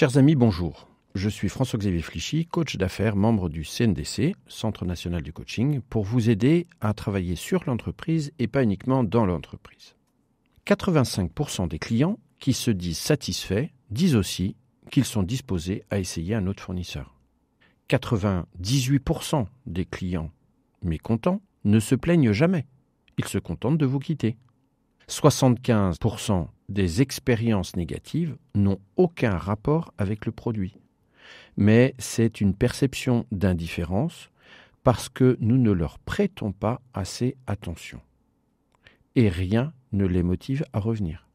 Chers amis, bonjour. Je suis François-Xavier Flichy, coach d'affaires, membre du CNDC, Centre national du coaching, pour vous aider à travailler sur l'entreprise et pas uniquement dans l'entreprise. 85% des clients qui se disent satisfaits disent aussi qu'ils sont disposés à essayer un autre fournisseur. 98% des clients mécontents ne se plaignent jamais. Ils se contentent de vous quitter. 75% des expériences négatives n'ont aucun rapport avec le produit. Mais c'est une perception d'indifférence parce que nous ne leur prêtons pas assez attention. Et rien ne les motive à revenir.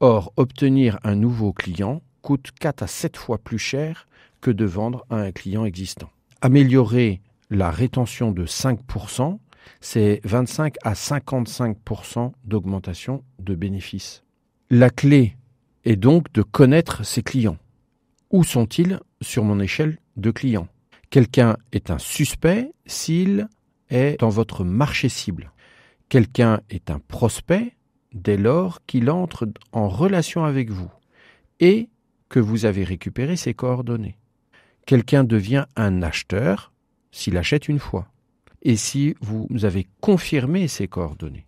Or, obtenir un nouveau client coûte 4 à 7 fois plus cher que de vendre à un client existant. Améliorer la rétention de 5%, c'est 25 à 55 d'augmentation de bénéfices. La clé est donc de connaître ses clients. Où sont-ils sur mon échelle de clients Quelqu'un est un suspect s'il est dans votre marché cible. Quelqu'un est un prospect dès lors qu'il entre en relation avec vous et que vous avez récupéré ses coordonnées. Quelqu'un devient un acheteur s'il achète une fois et si vous avez confirmé ces coordonnées.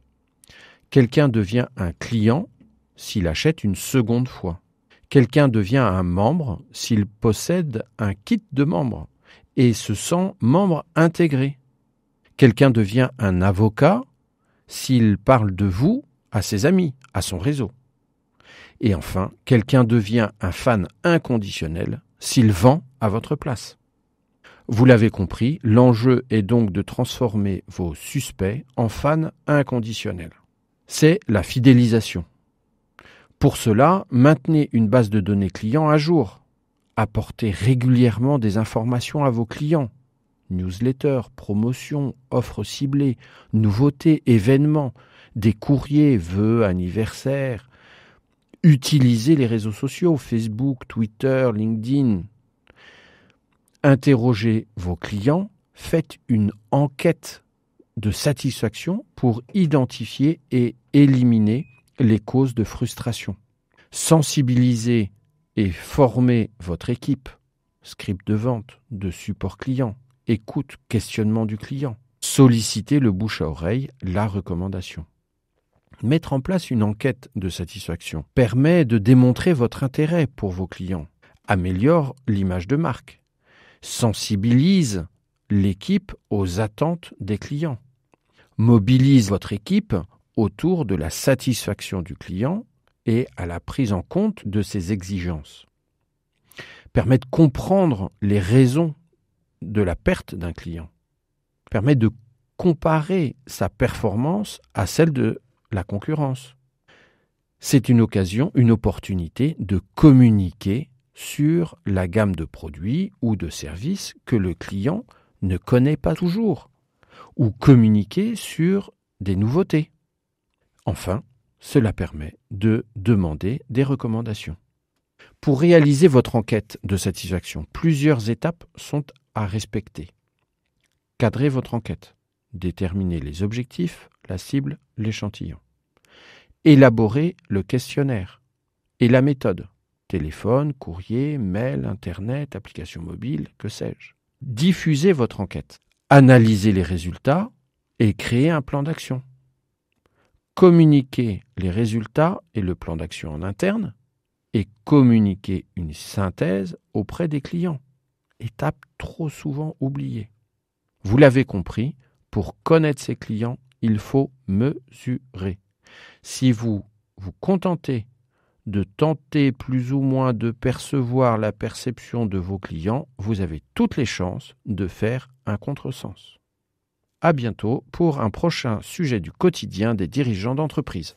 Quelqu'un devient un client s'il achète une seconde fois. Quelqu'un devient un membre s'il possède un kit de membre et se sent membre intégré. Quelqu'un devient un avocat s'il parle de vous à ses amis, à son réseau. Et enfin, quelqu'un devient un fan inconditionnel s'il vend à votre place. Vous l'avez compris, l'enjeu est donc de transformer vos suspects en fans inconditionnels. C'est la fidélisation. Pour cela, maintenez une base de données clients à jour. Apportez régulièrement des informations à vos clients. Newsletters, promotions, offres ciblées, nouveautés, événements, des courriers, vœux, anniversaires. Utilisez les réseaux sociaux, Facebook, Twitter, LinkedIn, interrogez vos clients, faites une enquête de satisfaction pour identifier et éliminer les causes de frustration. Sensibilisez et formez votre équipe, script de vente, de support client, écoute, questionnement du client. Sollicitez le bouche à oreille, la recommandation. Mettre en place une enquête de satisfaction permet de démontrer votre intérêt pour vos clients, améliore l'image de marque, sensibilise l'équipe aux attentes des clients. Mobilise votre équipe autour de la satisfaction du client et à la prise en compte de ses exigences. Permet de comprendre les raisons de la perte d'un client. Permet de comparer sa performance à celle de la concurrence. C'est une occasion, une opportunité de communiquer sur la gamme de produits ou de services que le client ne connaît pas toujours, ou communiquer sur des nouveautés. Enfin, cela permet de demander des recommandations. Pour réaliser votre enquête de satisfaction, plusieurs étapes sont à respecter. Cadrez votre enquête. Déterminer les objectifs, la cible, l'échantillon. Élaborer le questionnaire et la méthode téléphone, courrier, mail, Internet, application mobile, que sais-je. Diffusez votre enquête, analysez les résultats et créez un plan d'action. Communiquez les résultats et le plan d'action en interne et communiquez une synthèse auprès des clients. Étape trop souvent oubliée. Vous l'avez compris, pour connaître ses clients, il faut mesurer. Si vous vous contentez de tenter plus ou moins de percevoir la perception de vos clients, vous avez toutes les chances de faire un contresens. À bientôt pour un prochain sujet du quotidien des dirigeants d'entreprise.